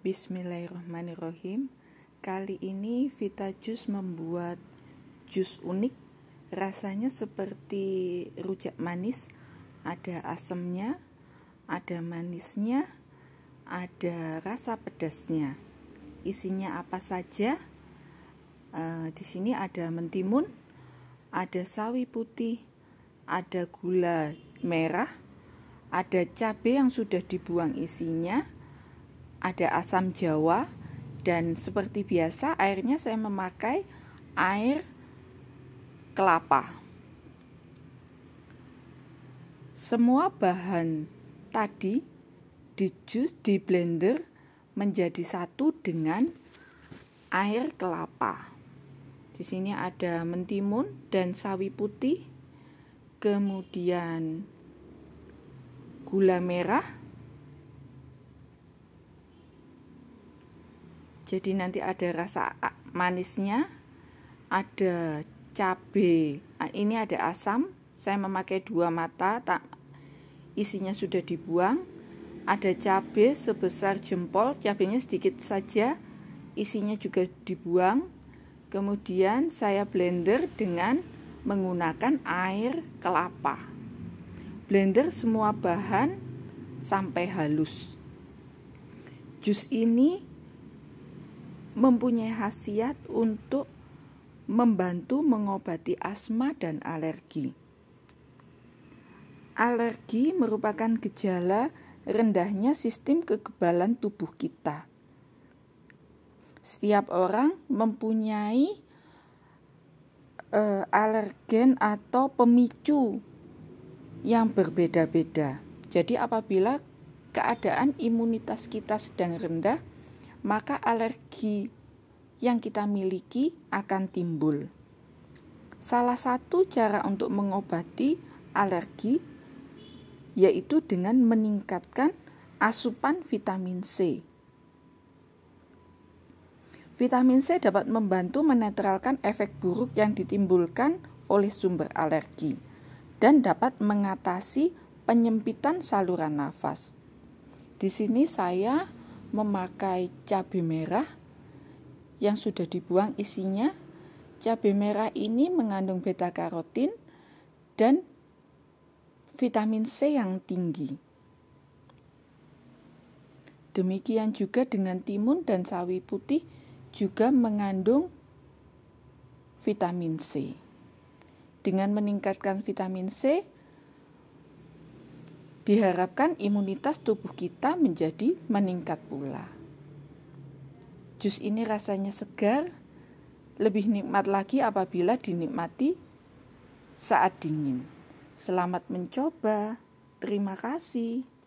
Bismillahirrahmanirrahim. Kali ini Vita Jus membuat jus unik. Rasanya seperti rujak manis, ada asemnya, ada manisnya, ada rasa pedasnya. Isinya apa saja? E, di sini ada mentimun, ada sawi putih, ada gula merah, ada cabai yang sudah dibuang isinya ada asam jawa dan seperti biasa airnya saya memakai air kelapa. Semua bahan tadi di jus di blender menjadi satu dengan air kelapa. Di sini ada mentimun dan sawi putih, kemudian gula merah, jadi nanti ada rasa manisnya ada cabai ini ada asam saya memakai dua mata tak isinya sudah dibuang ada cabai sebesar jempol cabainya sedikit saja isinya juga dibuang kemudian saya blender dengan menggunakan air kelapa blender semua bahan sampai halus jus ini mempunyai khasiat untuk membantu mengobati asma dan alergi. Alergi merupakan gejala rendahnya sistem kekebalan tubuh kita. Setiap orang mempunyai uh, alergen atau pemicu yang berbeda-beda. Jadi apabila keadaan imunitas kita sedang rendah, maka alergi yang kita miliki akan timbul. Salah satu cara untuk mengobati alergi yaitu dengan meningkatkan asupan vitamin C. Vitamin C dapat membantu menetralkan efek buruk yang ditimbulkan oleh sumber alergi dan dapat mengatasi penyempitan saluran nafas. Di sini saya memakai cabai merah yang sudah dibuang isinya. Cabai merah ini mengandung beta karotin dan vitamin C yang tinggi. Demikian juga dengan timun dan sawi putih juga mengandung vitamin C. Dengan meningkatkan vitamin C, diharapkan imunitas tubuh kita menjadi meningkat pula. Jus ini rasanya segar, lebih nikmat lagi apabila dinikmati saat dingin. Selamat mencoba. Terima kasih.